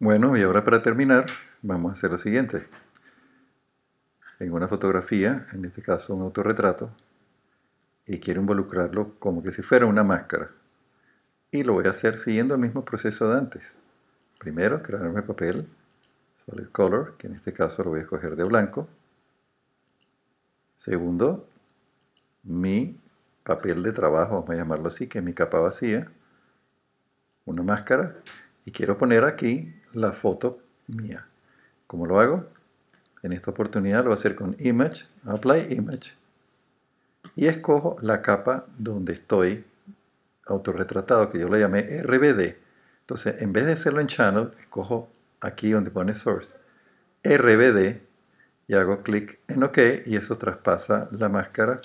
Bueno, y ahora para terminar, vamos a hacer lo siguiente. Tengo una fotografía, en este caso un autorretrato, y quiero involucrarlo como que si fuera una máscara. Y lo voy a hacer siguiendo el mismo proceso de antes. Primero, crearme papel, solid color, que en este caso lo voy a escoger de blanco. Segundo, mi papel de trabajo, vamos a llamarlo así, que es mi capa vacía, una máscara, y quiero poner aquí la foto mía. ¿Cómo lo hago? En esta oportunidad lo voy a hacer con Image, Apply Image, y escojo la capa donde estoy autorretratado, que yo le llamé RBD. Entonces, en vez de hacerlo en Channel, escojo aquí donde pone Source, RBD, y hago clic en OK, y eso traspasa la máscara,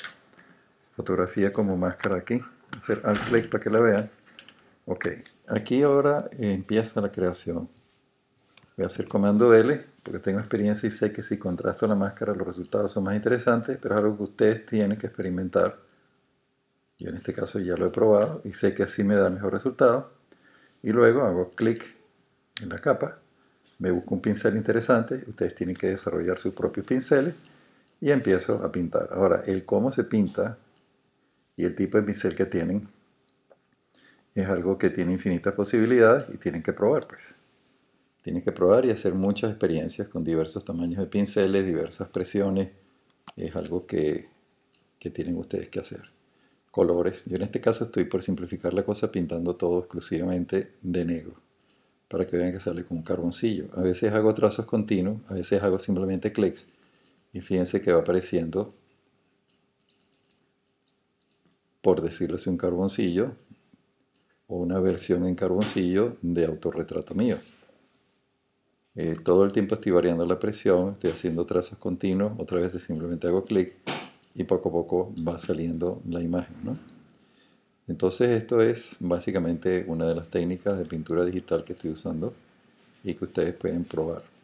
fotografía como máscara aquí. Hacer al clic para que la vean. Ok, aquí ahora empieza la creación. Voy a hacer comando L, porque tengo experiencia y sé que si contrasto la máscara los resultados son más interesantes, pero es algo que ustedes tienen que experimentar. Yo en este caso ya lo he probado y sé que así me da mejor resultado. Y luego hago clic en la capa, me busco un pincel interesante, ustedes tienen que desarrollar sus propios pinceles y empiezo a pintar. Ahora, el cómo se pinta y el tipo de pincel que tienen es algo que tiene infinitas posibilidades y tienen que probar pues. Tienes que probar y hacer muchas experiencias con diversos tamaños de pinceles, diversas presiones. Es algo que, tienen ustedes que hacer. Colores. Yo en este caso estoy por simplificar la cosa pintando todo exclusivamente de negro para que vean que sale con un carboncillo. A veces hago trazos continuos, a veces hago simplemente clics y fíjense que va apareciendo, por decirlo así, un carboncillo o una versión en carboncillo de autorretrato mío. Eh, todo el tiempo estoy variando la presión, estoy haciendo trazos continuos, otra vez simplemente hago clic y poco a poco va saliendo la imagen. Entonces esto es básicamente una de las técnicas de pintura digital que estoy usando y que ustedes pueden probar.